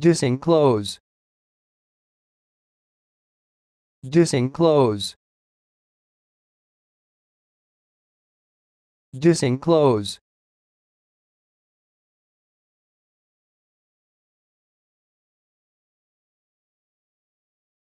disenclose disenclose disenclose